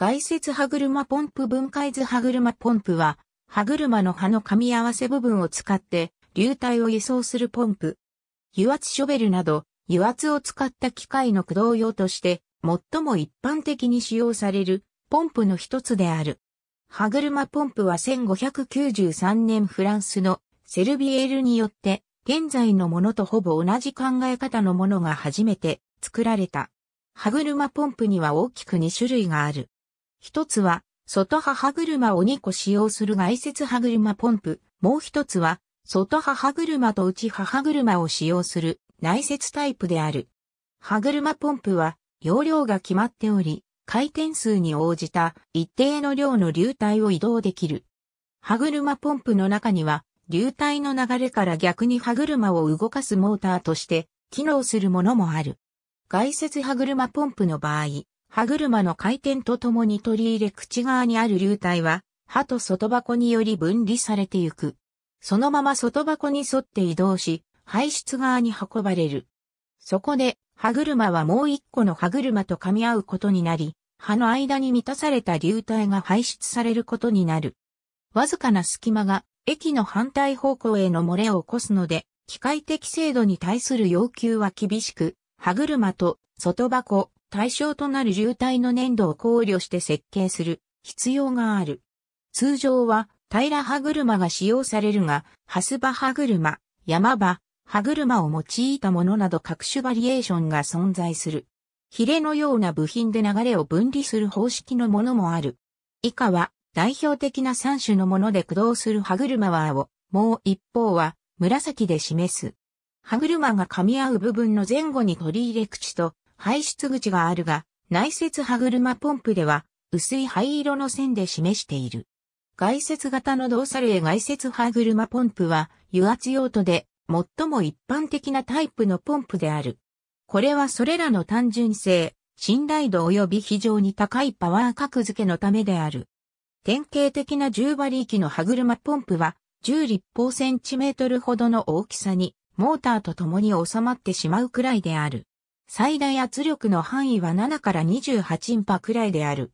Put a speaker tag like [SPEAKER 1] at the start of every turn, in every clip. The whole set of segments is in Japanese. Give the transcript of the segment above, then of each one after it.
[SPEAKER 1] 外接歯車ポンプ分解図歯車ポンプは、歯車の歯の噛み合わせ部分を使って、流体を輸送するポンプ。油圧ショベルなど、油圧を使った機械の駆動用として、最も一般的に使用される、ポンプの一つである。歯車ポンプは1593年フランスのセルビエールによって、現在のものとほぼ同じ考え方のものが初めて作られた。歯車ポンプには大きく2種類がある。一つは、外母車を2個使用する外接歯車ポンプ。もう一つは、外母車と内母車を使用する内接タイプである。歯車ポンプは容量が決まっており、回転数に応じた一定の量の流体を移動できる。歯車ポンプの中には、流体の流れから逆に歯車を動かすモーターとして機能するものもある。外接歯車ポンプの場合、歯車の回転とともに取り入れ口側にある流体は、歯と外箱により分離されていく。そのまま外箱に沿って移動し、排出側に運ばれる。そこで、歯車はもう一個の歯車と噛み合うことになり、歯の間に満たされた流体が排出されることになる。わずかな隙間が駅の反対方向への漏れを起こすので、機械的精度に対する要求は厳しく、歯車と外箱、対象となる渋滞の粘土を考慮して設計する必要がある。通常は平ら歯車が使用されるが、ハスバ歯車、山場、歯車を用いたものなど各種バリエーションが存在する。ヒレのような部品で流れを分離する方式のものもある。以下は代表的な3種のもので駆動する歯車は青、もう一方は紫で示す。歯車が噛み合う部分の前後に取り入れ口と排出口があるが、内接歯車ポンプでは、薄い灰色の線で示している。外接型の動作例外接歯車ポンプは、油圧用途で、最も一般的なタイプのポンプである。これはそれらの単純性、信頼度及び非常に高いパワー格付けのためである。典型的な10馬力の歯車ポンプは、10立方センチメートルほどの大きさに、モーターと共に収まってしまうくらいである。最大圧力の範囲は7から28インパくらいである。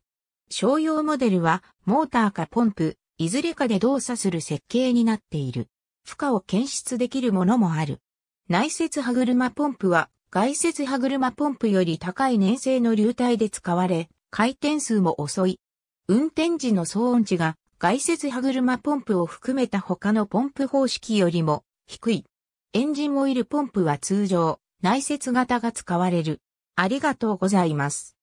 [SPEAKER 1] 商用モデルは、モーターかポンプ、いずれかで動作する設計になっている。負荷を検出できるものもある。内接歯車ポンプは、外接歯車ポンプより高い粘性の流体で使われ、回転数も遅い。運転時の騒音値が外接歯車ポンプを含めた他のポンプ方式よりも低い。エンジンオイルポンプは通常、内接型が使われる。ありがとうございます。